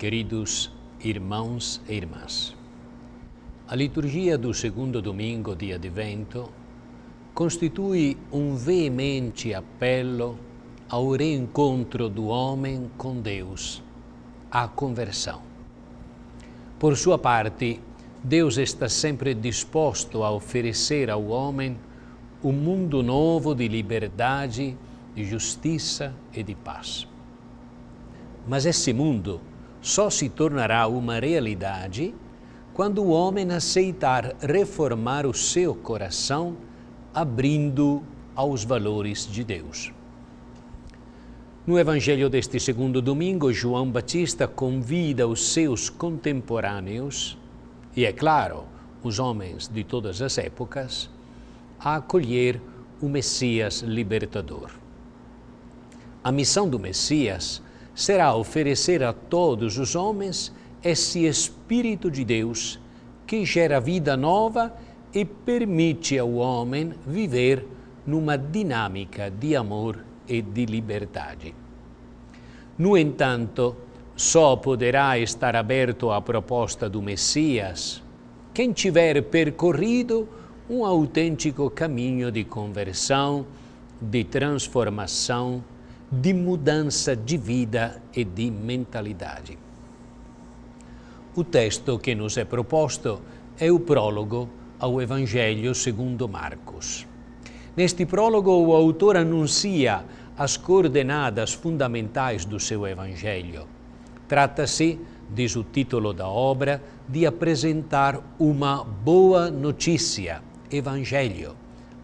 Queridos irmãos e irmãs, a liturgia do segundo domingo di Advento constitui um veemente appello ao reencontro do homem com Deus, à conversão. Por sua parte, Deus está sempre disposto a oferecer ao homem um mundo novo de liberdade, de justiça e de paz. Mas esse mundo só se tornará uma realidade quando o homem aceitar reformar o seu coração, abrindo aos valores de Deus. No Evangelho deste segundo domingo, João Batista convida os seus contemporâneos, e é claro, os homens de todas as épocas, a acolher o Messias libertador. A missão do Messias será oferecer a todos os homens esse Espírito de Deus que gera vida nova e permite ao homem viver numa dinâmica de amor e de liberdade. No entanto, só poderá estar aberto à proposta do Messias quem tiver percorrido um autêntico caminho de conversão, de transformação de mudança de vida e de mentalidade. O texto que nos é proposto é o prólogo ao Evangelho segundo Marcos. Neste prólogo, o autor anuncia as coordenadas fundamentais do seu Evangelho. Trata-se, diz o título da obra, de apresentar uma boa notícia, Evangelho,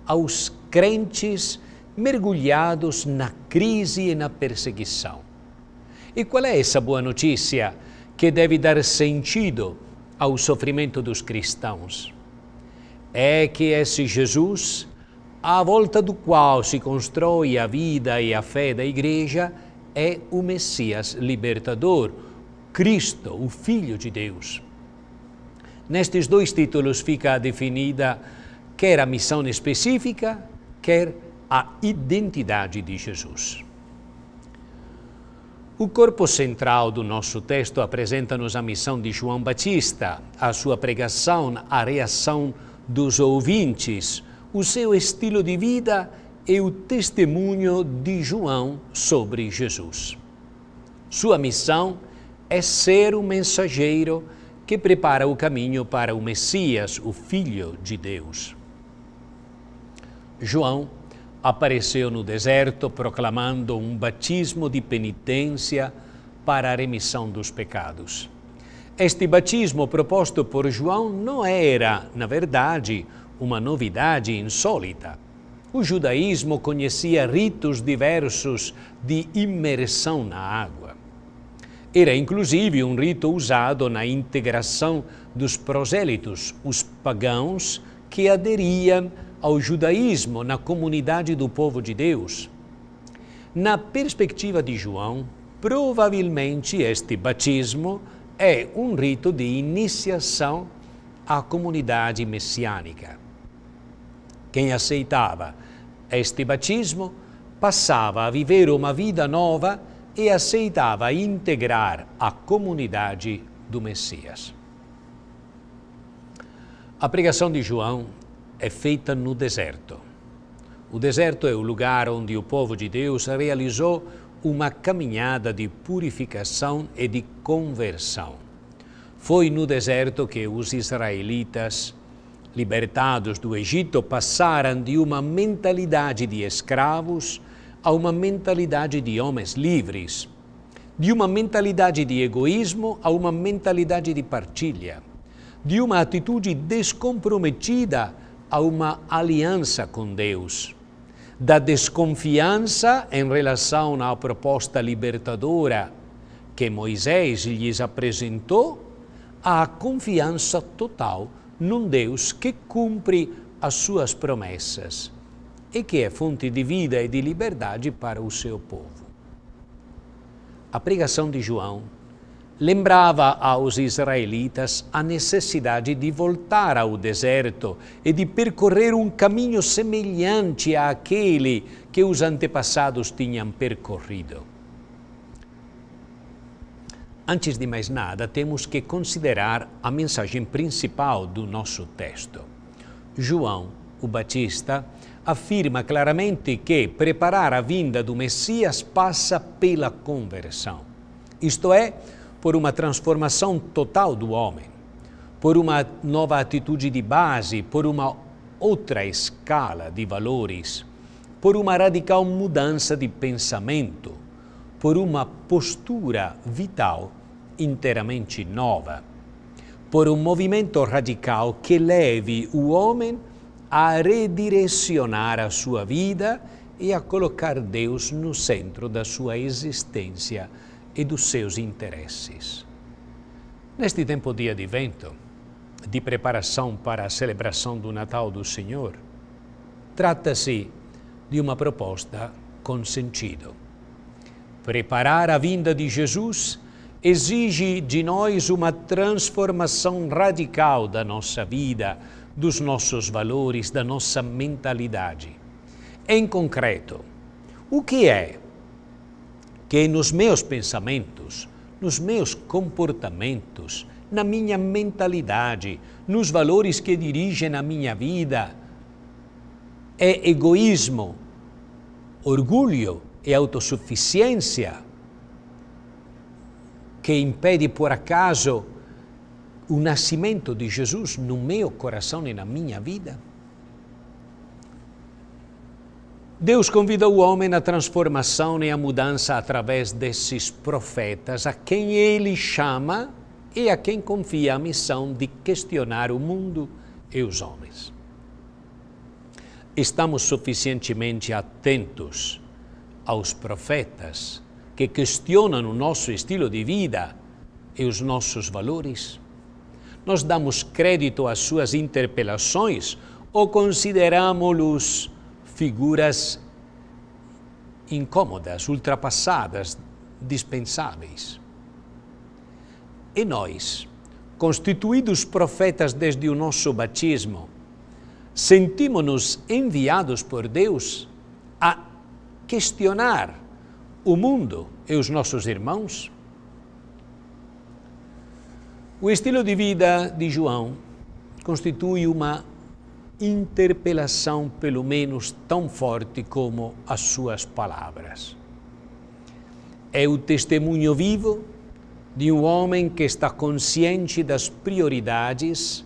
aos crentes mergulhados na crise e na perseguição. E qual é essa boa notícia que deve dar sentido ao sofrimento dos cristãos? É que esse Jesus, à volta do qual se constrói a vida e a fé da Igreja, é o Messias libertador, Cristo, o Filho de Deus. Nestes dois títulos fica definida quer a missão específica, quer a identidade de Jesus. O corpo central do nosso texto apresenta-nos a missão de João Batista, a sua pregação, a reação dos ouvintes, o seu estilo de vida e o testemunho de João sobre Jesus. Sua missão é ser o mensageiro que prepara o caminho para o Messias, o Filho de Deus. João apareceu no deserto proclamando um batismo de penitência para a remissão dos pecados. Este batismo proposto por João não era, na verdade, uma novidade insólita. O judaísmo conhecia ritos diversos de imersão na água. Era inclusive um rito usado na integração dos prosélitos, os pagãos que aderiam ao judaísmo na comunidade do povo de Deus. Na perspectiva de João, provavelmente este batismo é um rito de iniciação à comunidade messiânica. Quem aceitava este batismo passava a viver uma vida nova e aceitava integrar a comunidade do Messias. A pregação de João é feita no deserto. O deserto é o lugar onde o povo de Deus realizou uma caminhada de purificação e de conversão. Foi no deserto que os israelitas, libertados do Egito, passaram de uma mentalidade de escravos a uma mentalidade de homens livres, de uma mentalidade de egoísmo a uma mentalidade de partilha, de uma atitude descomprometida a uma aliança com Deus, da desconfiança em relação à proposta libertadora que Moisés lhes apresentou, à confiança total num Deus que cumpre as suas promessas e que é fonte de vida e de liberdade para o seu povo. A pregação de João lembrava aos israelitas a necessidade de voltar ao deserto e de percorrer um caminho semelhante àquele que os antepassados tinham percorrido. Antes de mais nada, temos que considerar a mensagem principal do nosso texto. João, o Batista, afirma claramente que preparar a vinda do Messias passa pela conversão. Isto é, por uma transformação total do homem, por uma nova atitude de base, por uma outra escala de valores, por uma radical mudança de pensamento, por uma postura vital inteiramente nova, por um movimento radical que leve o homem a redirecionar a sua vida e a colocar Deus no centro da sua existência e dos seus interesses. Neste tempo de advento, de preparação para a celebração do Natal do Senhor, trata-se de uma proposta com sentido. Preparar a vinda de Jesus exige de nós uma transformação radical da nossa vida, dos nossos valores, da nossa mentalidade. Em concreto, o que é que nos meus pensamentos, nos meus comportamentos, na minha mentalidade, nos valores que dirigem a minha vida, é egoísmo, orgulho e autossuficiência que impede por acaso o nascimento de Jesus no meu coração e na minha vida? Deus convida o homem à transformação e à mudança através desses profetas, a quem ele chama e a quem confia a missão de questionar o mundo e os homens. Estamos suficientemente atentos aos profetas que questionam o nosso estilo de vida e os nossos valores? Nós damos crédito às suas interpelações ou consideramos-los figuras incômodas, ultrapassadas, dispensáveis. E nós, constituídos profetas desde o nosso batismo, sentimos-nos enviados por Deus a questionar o mundo e os nossos irmãos? O estilo de vida de João constitui uma interpelação, pelo menos tão forte como as suas palavras. É o testemunho vivo de um homem que está consciente das prioridades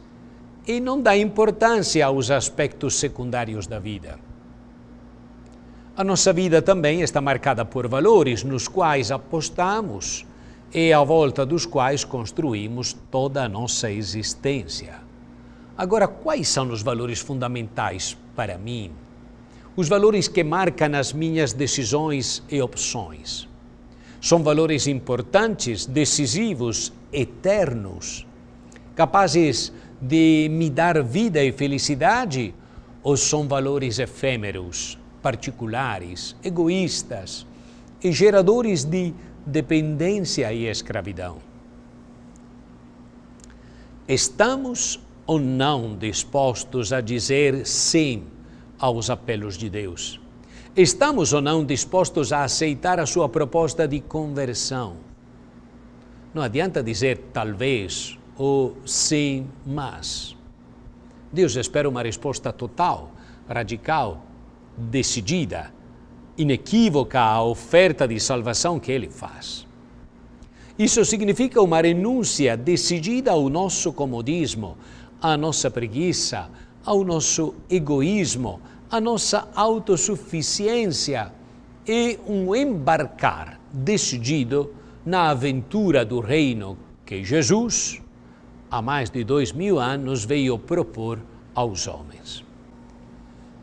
e não dá importância aos aspectos secundários da vida. A nossa vida também está marcada por valores nos quais apostamos e à volta dos quais construímos toda a nossa existência. Agora, quais são os valores fundamentais para mim? Os valores que marcam as minhas decisões e opções. São valores importantes, decisivos, eternos, capazes de me dar vida e felicidade? Ou são valores efêmeros, particulares, egoístas e geradores de dependência e escravidão? Estamos ou não dispostos a dizer sim aos apelos de Deus? Estamos ou não dispostos a aceitar a sua proposta de conversão? Não adianta dizer talvez ou sim, mas. Deus espera uma resposta total, radical, decidida, inequívoca à oferta de salvação que Ele faz. Isso significa uma renúncia decidida ao nosso comodismo, à nossa preguiça, ao nosso egoísmo, à nossa autossuficiência e um embarcar decidido na aventura do reino que Jesus, há mais de dois mil anos, veio propor aos homens.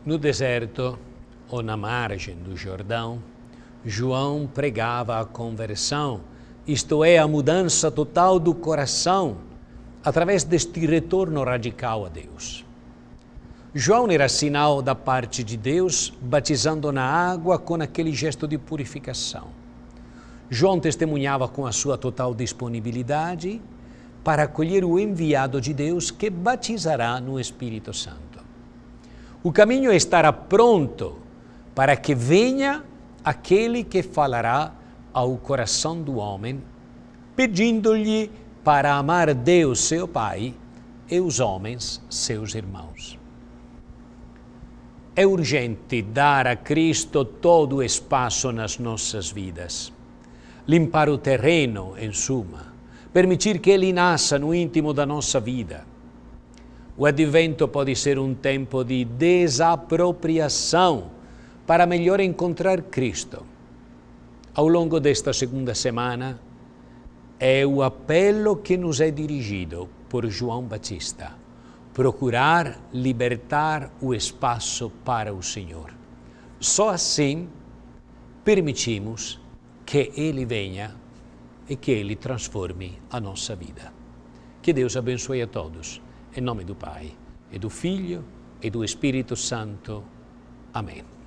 No deserto ou na margem do Jordão, João pregava a conversão, isto é, a mudança total do coração através deste retorno radical a Deus. João era sinal da parte de Deus, batizando na água com aquele gesto de purificação. João testemunhava com a sua total disponibilidade para acolher o enviado de Deus que batizará no Espírito Santo. O caminho estará pronto para que venha aquele que falará ao coração do homem, pedindo-lhe para amar Deus, seu Pai, e os homens, seus irmãos. É urgente dar a Cristo todo o espaço nas nossas vidas, limpar o terreno, em suma, permitir que ele nasça no íntimo da nossa vida. O advento pode ser um tempo de desapropriação para melhor encontrar Cristo. Ao longo desta segunda semana, é o apelo que nos é dirigido por João Batista: procurar libertar o espaço para o Senhor. Só assim permitimos que Ele venha e que Ele transforme a nossa vida. Que Deus abençoe a todos, em nome do Pai, e do Filho e do Espírito Santo. Amém.